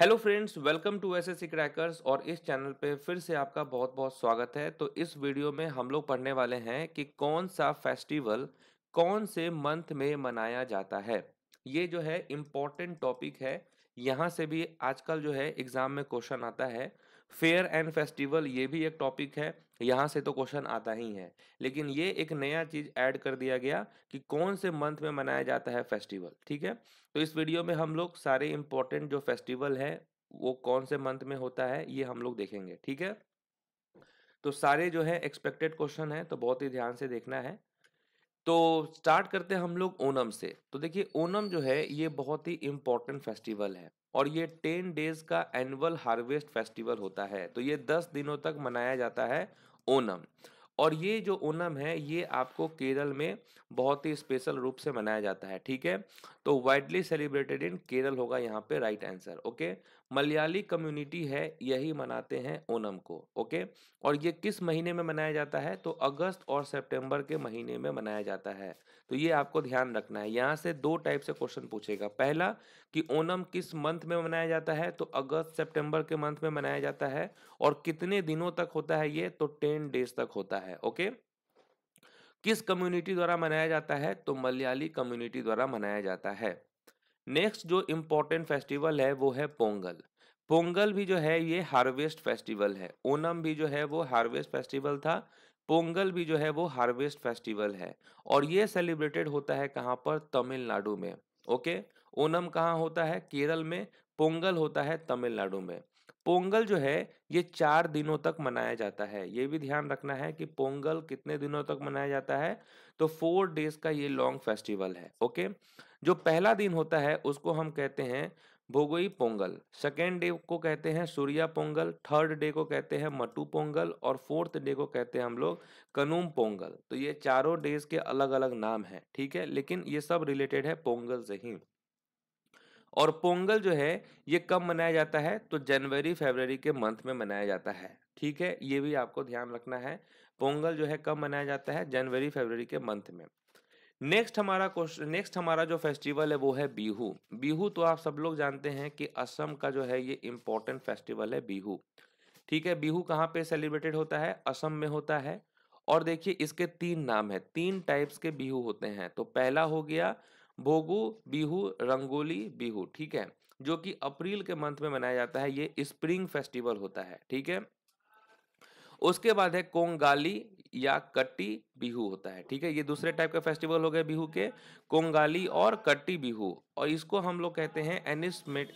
Hello friends welcome to S S crackers और इस channel पे फिर से आपका बहुत बहुत स्वागत है तो इस वीडियो में हम लोग पढ़ने वाले हैं कि कौन सा फेस्टिवल कौन से मंथ में मनाया जाता है ये जो है इम्पॉर्टेंट टॉपिक है यहाँ से भी आजकल जो है एग्ज़ाम में क्वेश्चन आता है फेयर एंड फेस्टिवल ये भी एक टॉपिक है यहाँ से तो क्वेश्चन आता ही है लेकिन ये एक नया चीज ऐड कर दिया गया कि कौन से मंथ में मनाया जाता है फेस्टिवल ठीक है तो इस वीडियो में हम लोग सारे इंपॉर्टेंट जो फेस्टिवल है वो कौन से मंथ में होता है ये हम लोग देखेंगे ठीक है तो सारे जो है एक्सपेक्टेड क्वेश्चन है तो बहुत ही ध्यान से देखना है तो स्टार्ट करते हैं हम लोग ओनम से तो देखिए ओनम जो है ये बहुत ही इम्पोर्टेंट फेस्टिवल है और ये टेन डेज का एनुअल हार्वेस्ट फेस्टिवल होता है तो ये दस दिनों तक मनाया जाता है ओनम और ये जो ओनम है ये आपको केरल में बहुत ही स्पेशल रूप से मनाया जाता है ठीक है तो वाइडली सेलिब्रेटेड इन केरल होगा यहाँ पे right answer okay Malayali community है यही मनाते हैं ओनम को ओके और ये किस महीने में मनाया जाता है तो अगस्त और सितंबर के महीने में मनाया जाता है तो ये आपको ध्यान रखना है यहाँ से दो टाइप से क्वेश्चन पूछेगा पहला कि ओनम किस मंथ में मनाया जाता है तो अगस्त सेप्टेम्बर के मंथ में मनाया जाता है और कितने दिनों तक होता है ये तो टेन डेज तक होता है ओके किस कम्युनिटी द्वारा मनाया जाता है तो मलयाली कम्युनिटी द्वारा मनाया जाता है नेक्स्ट जो इम्पोर्टेंट फेस्टिवल है वो है पोंगल पोंगल भी जो है ये हार्वेस्ट फेस्टिवल है ओनम भी जो है वो हार्वेस्ट फेस्टिवल था पोंगल भी जो है वो हार्वेस्ट फेस्टिवल है और ये सेलिब्रेटेड होता है कहाँ पर तमिलनाडु में ओके ओनम कहाँ होता है केरल में पोंगल होता है तमिलनाडु में पोंगल जो है ये चार दिनों तक मनाया जाता है ये भी ध्यान रखना है कि पोंगल कितने दिनों तक मनाया जाता है तो फोर डेज का ये लॉन्ग फेस्टिवल है ओके जो पहला दिन होता है उसको हम कहते हैं भोगोई पोंगल सेकेंड डे को कहते हैं सूर्या पोंगल थर्ड डे को कहते हैं मटू पोंगल और फोर्थ डे को कहते हैं हम लोग कनूम पोंगल तो ये चारों डेज के अलग अलग नाम है ठीक है लेकिन ये सब रिलेटेड है पोंगल से ही और पोंगल जो है ये कब मनाया जाता है तो जनवरी फरवरी के मंथ में मनाया जाता है ठीक है ये भी आपको ध्यान रखना है पोंगल जो है कब मनाया जाता है जनवरी फरवरी के मंथ में नेक्स्ट हमारा क्वेश्चन नेक्स्ट हमारा जो फेस्टिवल है वो है बीहू बीहू तो आप सब लोग जानते हैं कि असम का जो है ये इम्पोर्टेंट फेस्टिवल है बीहू ठीक है बीहू कहाँ पे सेलिब्रेटेड होता है असम में होता है और देखिए इसके तीन नाम है तीन टाइप्स के बिहू होते हैं तो पहला हो गया भोगू बिहू रंगोली बिहू ठीक है जो कि अप्रैल के मंथ में मनाया जाता है ये स्प्रिंग फेस्टिवल होता है ठीक है उसके बाद है कोंगाली या कट्टी बिहू होता है ठीक है ये दूसरे टाइप का फेस्टिवल हो गए बिहू के कोंगाली और कट्टी बिहू और इसको हम लोग कहते हैं एनिसमेट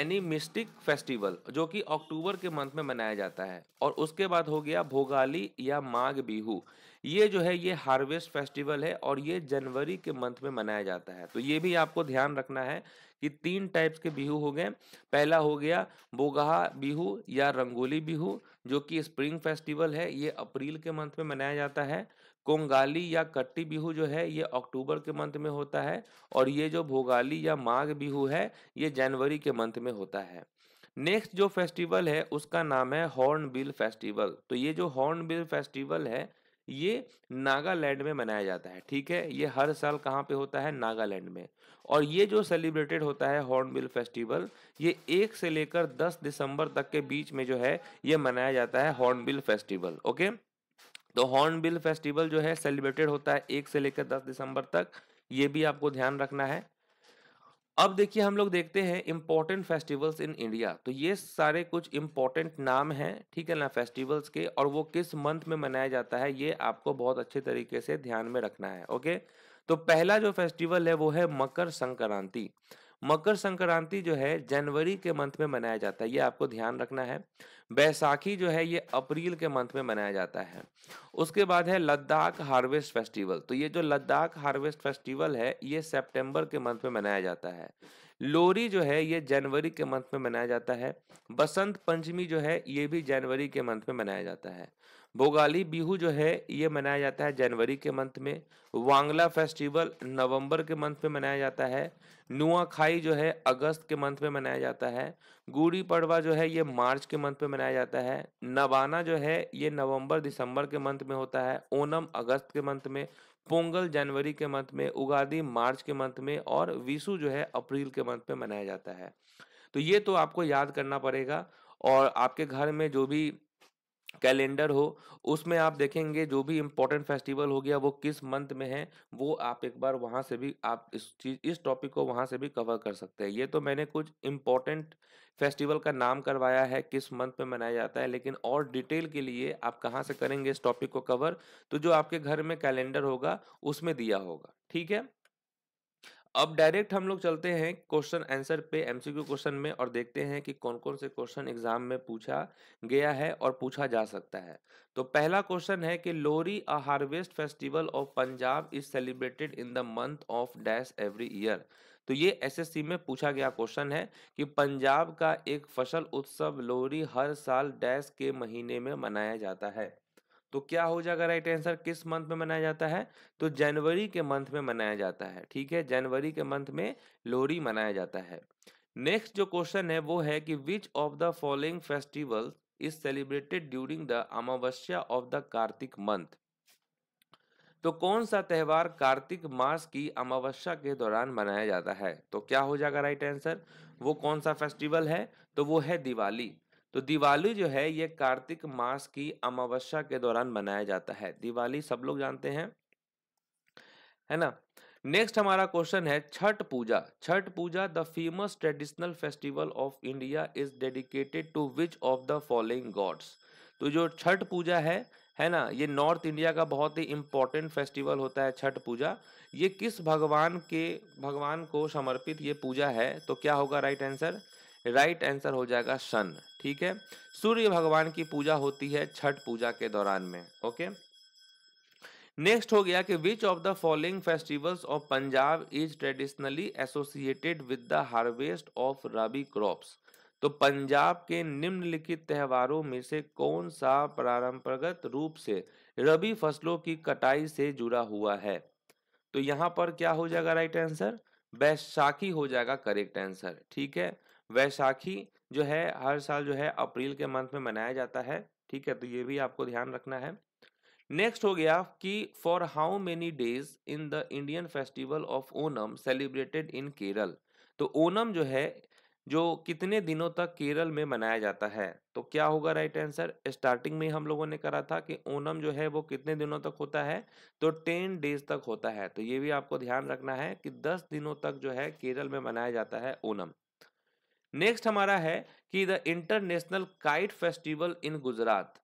एनिमिस्टिक फेस्टिवल जो कि अक्टूबर के मंथ में मनाया जाता है और उसके बाद हो गया भोगाली या माघ बिहू ये जो है ये हार्वेस्ट फेस्टिवल है और ये जनवरी के मंथ में मनाया जाता है तो ये भी आपको ध्यान रखना है कि तीन टाइप्स के बिहू हो गए पहला हो गया बोगहा बिहू या रंगोली बिहू जो कि स्प्रिंग फेस्टिवल है ये अप्रैल के मंथ में मनाया जाता है कोंगाली या कट्टी बिहू जो है ये अक्टूबर के मंथ में होता है और ये जो भोगाली या माघ बिहू है ये जनवरी के मंथ में होता है नेक्स्ट जो फेस्टिवल है उसका नाम है हॉर्नबिल फेस्टिवल तो ये जो हॉर्नबिल फेस्टिवल है ये नागालैंड में मनाया जाता है ठीक है ये हर साल कहाँ पे होता है नागालैंड में और ये जो सेलिब्रेटेड होता है हॉर्नबिल फेस्टिवल ये एक से लेकर दस दिसंबर तक के बीच में जो है ये मनाया जाता है हॉर्नबिल फेस्टिवल ओके तो हॉर्नबिल फेस्टिवल जो है सेलिब्रेटेड होता है एक से लेकर दस दिसंबर तक ये भी आपको ध्यान रखना है अब देखिए हम लोग देखते हैं इम्पोर्टेंट फेस्टिवल्स इन इंडिया तो ये सारे कुछ इम्पोर्टेंट नाम हैं ठीक है ना फेस्टिवल्स के और वो किस मंथ में मनाया जाता है ये आपको बहुत अच्छे तरीके से ध्यान में रखना है ओके तो पहला जो फेस्टिवल है वो है मकर संक्रांति मकर संक्रांति जो है जनवरी के मंथ में मनाया जाता है ये आपको ध्यान रखना है बैसाखी जो है ये अप्रैल के मंथ में मनाया जाता है उसके बाद है लद्दाख हार्वेस्ट फेस्टिवल तो ये जो लद्दाख हार्वेस्ट फेस्टिवल है ये सेप्टेम्बर के मंथ में मनाया जाता है लोरी जो है ये जनवरी के मंथ में मनाया जाता है बसंत पंचमी जो है ये भी जनवरी के मंथ में मनाया जाता है भोगाली बिहू जो है ये मनाया जाता है जनवरी के मंथ में वांगला फेस्टिवल नवंबर के मंथ में मनाया जाता है नुआखाई जो है अगस्त के मंथ में मनाया जाता है गुड़ी पड़वा जो है ये मार्च के मंथ में मनाया जाता है नवाना जो है ये नवंबर दिसंबर के मंथ में होता है ओनम अगस्त के मंथ में पोंगल जनवरी के मंथ में उगादी मार्च के मंथ में और विशु जो है अप्रैल के मंथ में मनाया जाता है तो ये तो आपको याद करना पड़ेगा और आपके घर में जो भी कैलेंडर हो उसमें आप देखेंगे जो भी इम्पोर्टेंट फेस्टिवल हो गया वो किस मंथ में है वो आप एक बार वहाँ से भी आप इस चीज इस टॉपिक को वहाँ से भी कवर कर सकते हैं ये तो मैंने कुछ इम्पोर्टेंट फेस्टिवल का नाम करवाया है किस मंथ में मनाया जाता है लेकिन और डिटेल के लिए आप कहाँ से करेंगे इस टॉपिक को कवर तो जो आपके घर में कैलेंडर होगा उसमें दिया होगा ठीक है अब डायरेक्ट हम लोग चलते हैं क्वेश्चन आंसर पे एमसीक्यू क्वेश्चन में और देखते हैं कि कौन कौन से क्वेश्चन एग्जाम में पूछा गया है और पूछा जा सकता है तो पहला क्वेश्चन है कि Lohri a harvest festival of Punjab is celebrated in the month of dash every year तो ये एसएससी में पूछा गया क्वेश्चन है कि पंजाब का एक फसल उत्सव लोहरी हर साल डैश के महीने में मनाया जाता है तो क्या हो जाएगा राइट आंसर किस मंथ में मनाया जाता है तो जनवरी के मंथ में मनाया जाता है ठीक है जनवरी के मंथ में लोहड़ी मनाया जाता है नेक्स्ट जो क्वेश्चन है वो है कि which of the following festival is celebrated during the Amavasya of the Kartik month तो कौन सा त्यौहार कार्तिक मास की अमावस्या के दौरान मनाया जाता है तो क्या हो जाएगा राइट आंसर वो कौन सा फेस्टिवल है तो वो है दिवाली तो दिवाली जो है ये कार्तिक मास की अमावस्या के दौरान मनाया जाता है दिवाली सब लोग जानते हैं है ना नेक्स्ट हमारा क्वेश्चन है Chhath Puja Chhath Puja the famous traditional festival of India is dedicated to which of the following gods तो जो छठ पूजा है है ना ये नॉर्थ इंडिया का बहुत ही इंपॉर्टेंट फेस्टिवल होता है छठ पूजा ये किस भगवान के भगवान को समर्पित ये पूजा है तो क्या होगा right right answer right answer हो जाएगा सन ठीक है सूर्य भगवान की पूजा होती है छठ पूजा के दौरान में ओके नेक्स्ट हो गया कि which of the following festivals of Punjab is traditionally associated with the harvest of rabi crops तो पंजाब के निम्नलिखित त्योहारों में से कौन सा परंपरागत रूप से रबी फसलों की कटाई से जुड़ा हुआ है तो यहाँ पर क्या हो जाएगा राइट आंसर बैसाखी हो जाएगा करेक्ट आंसर ठीक है वैशाखी जो है हर साल जो है अप्रैल के मंथ में मनाया जाता है ठीक है तो ये भी आपको ध्यान रखना है नेक्स्ट हो गया कि for how many days in the Indian festival of Onam celebrated in Kerala तो ओनम जो है जो कितने दिनों तक केरल में मनाया जाता है तो क्या होगा राइट आंसर स्टार्टिंग में हम लोगों ने करा था कि ओनम जो है वो कितने दिनों तक होता है तो टेन डेज तक होता है तो ये भी आपको ध्यान रखना है कि दस दिनों तक जो है केरल में मनाया जाता है ओनम नेक्स्ट हमारा है कि the international kite festival in Gujarat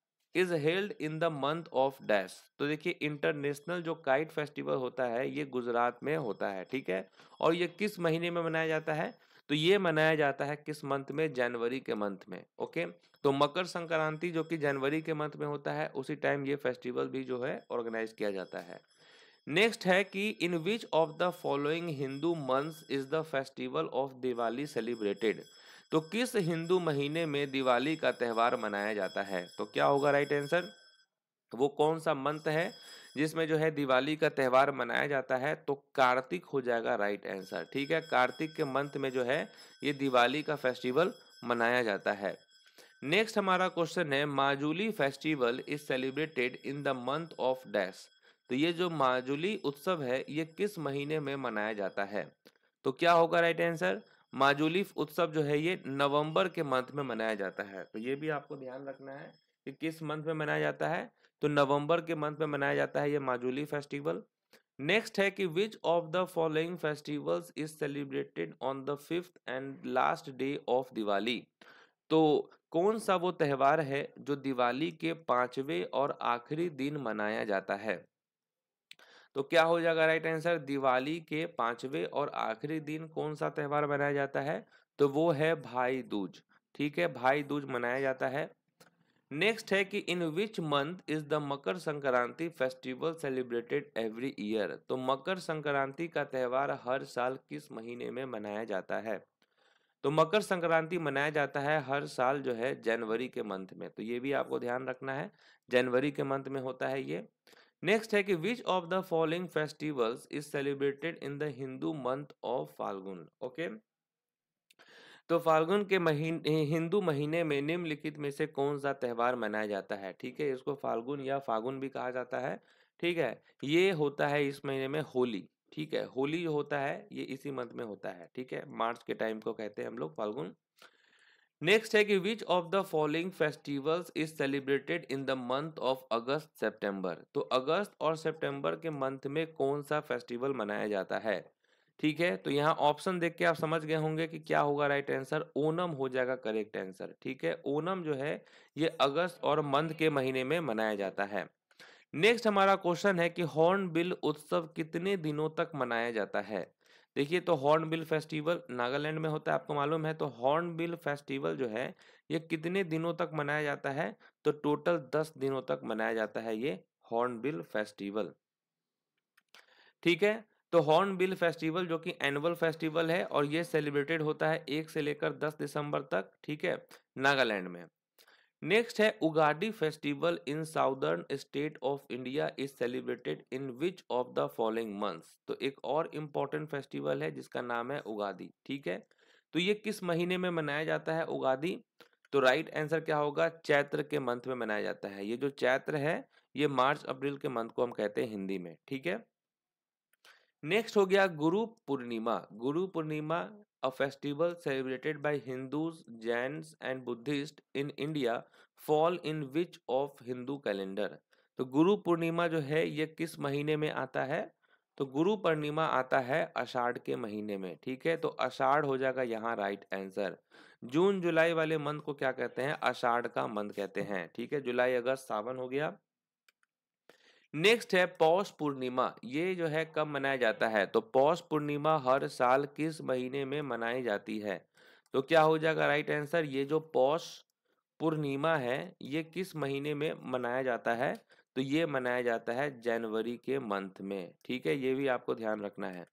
is held in the month of dash तो देखिए इंटरनेशनल जो काइट फेस्टिवल होता है ये गुजरात में होता है ठीक है और ये किस महीने में मनाया जाता है तो ये मनाया जाता है किस मंथ में जनवरी के मंथ में ओके तो मकर संक्रांति जो कि जनवरी के मंथ में होता है उसी टाइम ये फेस्टिवल भी जो है ऑर्गेनाइज किया जाता है नेक्स्ट है कि in which of the following Hindu month is the festival of Diwali celebrated तो किस हिंदू महीने में दिवाली का त्यौहार मनाया जाता है तो क्या होगा राइट आंसर वो कौन सा मंथ है जिसमें जो है दिवाली का त्यौहार मनाया जाता है तो कार्तिक हो जाएगा राइट आंसर ठीक है कार्तिक के मंथ में जो है ये दिवाली का फेस्टिवल मनाया जाता है नेक्स्ट हमारा क्वेश्चन है Majuli festival is celebrated in the month of dash तो ये जो माजुली उत्सव है ये किस महीने में मनाया जाता है तो क्या होगा राइट आंसर माजुली उत्सव जो है ये नवंबर के मंथ में मनाया जाता है तो ये भी आपको ध्यान रखना है कि किस मंथ में मनाया जाता है तो नवंबर के मंथ में मनाया जाता है ये माजुली फेस्टिवल नेक्स्ट है कि which of the following festivals is celebrated on the fifth and last day of Diwali तो कौन सा वो त्यौहार है जो दिवाली के पांचवें और आखिरी दिन मनाया जाता है तो क्या हो जाएगा राइट आंसर दिवाली के पांचवे और आखिरी दिन कौन सा त्यौहार मनाया जाता है तो वो है भाई दूज ठीक है भाई दूज मनाया जाता है नेक्स्ट है कि in which month is the Makar Sankranti festival celebrated every year तो मकर संक्रांति का त्यौहार हर साल किस महीने में मनाया जाता है तो मकर संक्रांति मनाया जाता है हर साल जो है जनवरी के मंथ में तो ये भी आपको ध्यान रखना है जनवरी के मंथ में होता है ये नेक्स्ट है कि which of the following festivals is celebrated in the Hindu month of Phalgun okay तो फाल्गुन के महीने हिंदू महीने में निम्नलिखित में से कौन सा त्यौहार मनाया जाता है ठीक है इसको फाल्गुन या फागुन भी कहा जाता है ठीक है ये होता है इस महीने में होली ठीक है होली जो होता है ये इसी मंथ में होता है ठीक है मार्च के टाइम को कहते हैं हम लोग फाल्गुन नेक्स्ट है कि which of the following festivals is celebrated in the month of August September तो अगस्त और सेप्टेम्बर के मंथ में कौन सा फेस्टिवल मनाया जाता है ठीक है तो यहाँ ऑप्शन देख के आप समझ गए होंगे कि क्या होगा राइट आंसर ओनम हो जाएगा करेक्ट आंसर ठीक है ओनम जो है ये अगस्त और मंथ के महीने में मनाया जाता है नेक्स्ट हमारा क्वेश्चन है कि हॉर्नबिल उत्सव कितने दिनों तक मनाया जाता है देखिए तो हॉर्नबिल फेस्टिवल नागालैंड में होता है आपको मालूम है तो हॉर्नबिल फेस्टिवल जो है ये कितने दिनों तक मनाया जाता है तो टोटल दस दिनों तक मनाया जाता है ये हॉर्नबिल फेस्टिवल ठीक है तो हॉर्नबिल फेस्टिवल जो कि एनुअल फेस्टिवल है और ये सेलिब्रेटेड होता है एक से लेकर दस दिसंबर तक ठीक है नागालैंड में नेक्स्ट है Ugadi festival in southern state of India is celebrated in which of the following months तो एक और इम्पोर्टेंट फेस्टिवल है जिसका नाम है उगादी ठीक है तो ये किस महीने में मनाया जाता है उगादी तो राइट आंसर क्या होगा चैत्र के मंथ में मनाया जाता है ये जो चैत्र है ये मार्च अप्रैल के मंथ को हम कहते हैं हिंदी में ठीक है नेक्स्ट हो गया गुरु पूर्णिमा गुरु पूर्णिमा a festival celebrated by Hindus, Jains and Buddhists in India fall in which of Hindu calendar? तो गुरु पूर्णिमा जो है ये किस महीने में आता है तो गुरु पूर्णिमा आता है अषाढ़ के महीने में ठीक है तो अषाढ़ हो जाएगा यहाँ राइट आंसर जून जुलाई वाले मंथ को क्या कहते हैं अषाढ़ का मंथ कहते हैं ठीक है जुलाई अगस्त सावन हो गया नेक्स्ट है पौष पूर्णिमा ये जो है कब मनाया जाता है तो पौष पूर्णिमा हर साल किस महीने में मनाई जाती है तो क्या हो जाएगा राइट आंसर ये जो पौष पूर्णिमा है ये किस महीने में मनाया जाता है तो ये मनाया जाता है जनवरी के मंथ में ठीक है ये भी आपको ध्यान रखना है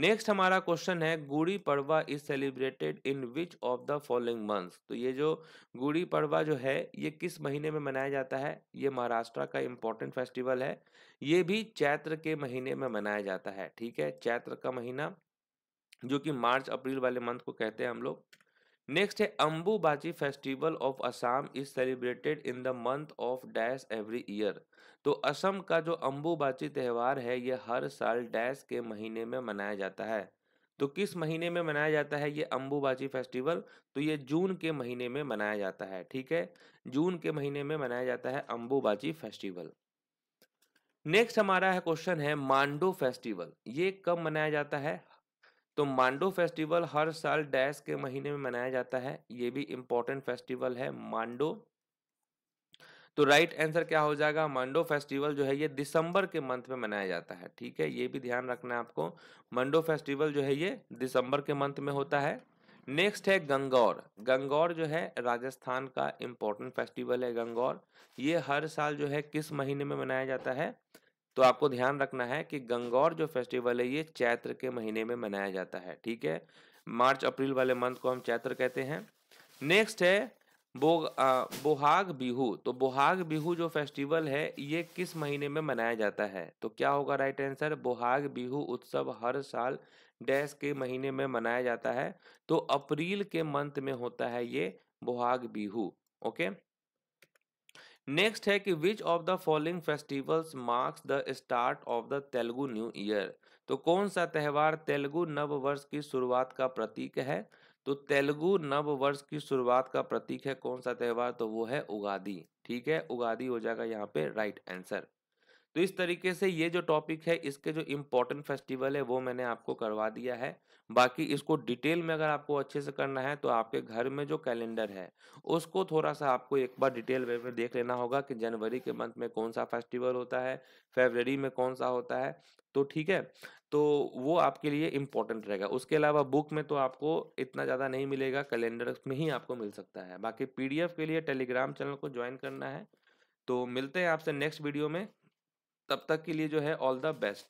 नेक्स्ट हमारा क्वेश्चन है Gudi Padwa is celebrated in which of the following months तो ये जो गुड़ी पड़वा जो है ये किस महीने में मनाया जाता है ये महाराष्ट्र का इम्पोर्टेंट फेस्टिवल है ये भी चैत्र के महीने में मनाया जाता है ठीक है चैत्र का महीना जो कि मार्च अप्रैल वाले मंथ को कहते हैं हम लोग नेक्स्ट है Ambubachi festival of Assam is celebrated in the month of dash every year तो असम का जो अम्बुबाची त्यौहार है ये हर साल डैश के महीने में मनाया जाता है तो किस महीने में मनाया जाता है ये अम्बुबाची फेस्टिवल तो ये जून के महीने में मनाया जाता है ठीक है जून के महीने में मनाया जाता है अम्बुबाची फेस्टिवल नेक्स्ट हमारा है क्वेश्चन है मांडो फेस्टिवल ये कब मनाया जाता है तो मांडो फेस्टिवल हर साल डैश के महीने में मनाया जाता है ये भी इंपॉर्टेंट फेस्टिवल है मांडो तो राइट आंसर क्या हो जाएगा मंडो फेस्टिवल जो है ये दिसंबर के मंथ में मनाया जाता है ठीक है ये भी ध्यान रखना है आपको मंडो फेस्टिवल जो है ये दिसंबर के मंथ में होता है नेक्स्ट है गंगौर गंगौर जो है राजस्थान का इम्पोर्टेंट फेस्टिवल है गंगौर ये हर साल जो है किस महीने में मनाया जाता है तो आपको ध्यान रखना है कि गंगौर जो फेस्टिवल है ये चैत्र के महीने में मनाया जाता है ठीक है मार्च अप्रैल वाले मंथ को हम चैत्र कहते हैं नेक्स्ट है बो आ, बोहाग बिहू तो बोहाग बिहू जो फेस्टिवल है ये किस महीने में मनाया जाता है तो क्या होगा राइट आंसर बोहाग बिहू उत्सव हर साल डैश के महीने में मनाया जाता है तो अप्रैल के मंथ में होता है ये बोहाग बिहू ओके नेक्स्ट है कि which of the following festivals marks the start of the Telugu new year तो कौन सा त्यौहार तेलुगु नव वर्ष की शुरुआत का प्रतीक है तो तेलुगु नव वर्ष की शुरुआत का प्रतीक है कौन सा त्यौहार तो वो है उगादी ठीक है उगादी हो जाएगा यहाँ पे राइट आंसर तो इस तरीके से ये जो टॉपिक है इसके जो इम्पोर्टेंट फेस्टिवल है वो मैंने आपको करवा दिया है बाकी इसको डिटेल में अगर आपको अच्छे से करना है तो आपके घर में जो कैलेंडर है उसको थोड़ा सा आपको एक बार डिटेल वे में देख लेना होगा कि जनवरी के मंथ में कौन सा फेस्टिवल होता है फेबररी में कौन सा होता है तो ठीक है तो वो आपके लिए इम्पोर्टेंट रहेगा उसके अलावा बुक में तो आपको इतना ज़्यादा नहीं मिलेगा कैलेंडर में ही आपको मिल सकता है बाकी पी के लिए टेलीग्राम चैनल को ज्वाइन करना है तो मिलते हैं आपसे नेक्स्ट वीडियो में तब तक के लिए जो है ऑल द बेस्ट